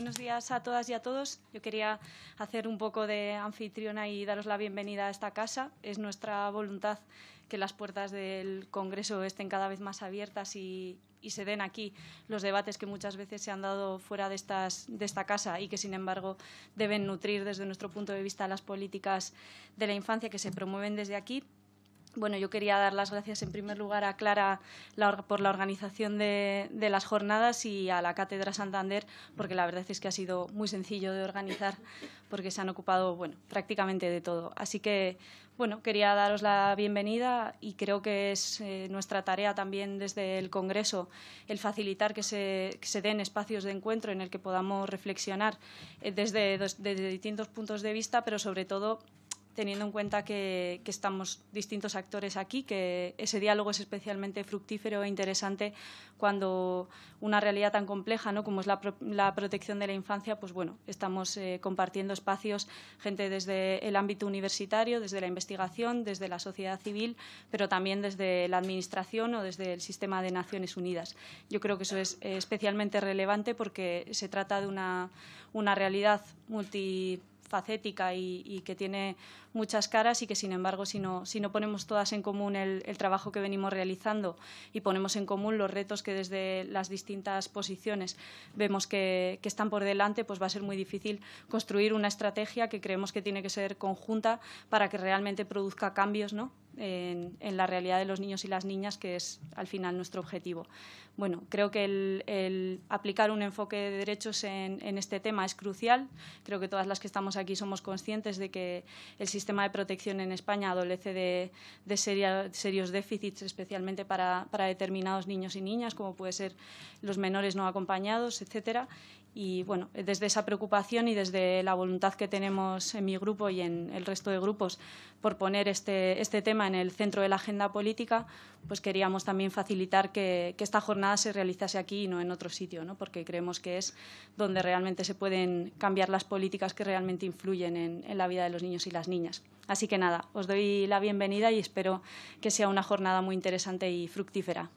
buenos días a todas y a todos. Yo quería hacer un poco de anfitriona y daros la bienvenida a esta casa. Es nuestra voluntad que las puertas del Congreso estén cada vez más abiertas y, se den aquí los debates que muchas veces se han dado fuera de esta casa y que, sin embargo, deben nutrir desde nuestro punto de vista las políticas de la infancia que se promueven desde aquí. Bueno, yo quería dar las gracias en primer lugar a Clara por la organización de, las jornadas y a la Cátedra Santander, porque la verdad es que ha sido muy sencillo de organizar, porque se han ocupado prácticamente de todo. Así que, bueno, quería daros la bienvenida y creo que es eh, nuestra tarea también desde el Congreso el facilitar que se, den espacios de encuentro en el que podamos reflexionar eh, desde distintos puntos de vista, pero sobre todo teniendo en cuenta que, estamos distintos actores aquí, que ese diálogo es especialmente fructífero e interesante cuando una realidad tan compleja ¿no? como es la, protección de la infancia, pues bueno, estamos eh, compartiendo espacios, gente desde el ámbito universitario, desde la investigación, desde la sociedad civil, pero también desde la Administración o desde el sistema de Naciones Unidas. Yo creo que eso es eh, especialmente relevante porque se trata de una, una realidad multi facética y, que tiene muchas caras y que, sin embargo, si no, si no ponemos todas en común el, trabajo que venimos realizando y ponemos en común los retos que desde las distintas posiciones vemos que, que, están por delante, pues va a ser muy difícil construir una estrategia que creemos que tiene que ser conjunta para que realmente produzca cambios ¿no? en, la realidad de los niños y las niñas, que es al final nuestro objetivo. Bueno, creo que el, aplicar un enfoque de derechos en, este tema es crucial. Creo que todas las que estamos aquí somos conscientes de que el sistema de protección en España adolece de, serios déficits, especialmente para, determinados niños y niñas, como puede ser los menores no acompañados, etcétera. Y bueno, desde esa preocupación y desde la voluntad que tenemos en mi grupo y en el resto de grupos por poner este, este tema en el centro de la agenda política, pues queríamos también facilitar que, esta jornada se realizase aquí y no en otro sitio, porque creemos que es donde realmente se pueden cambiar las políticas que realmente influyen en la vida de los niños y las niñas. Así que nada, os doy la bienvenida y espero que sea una jornada muy interesante y fructífera.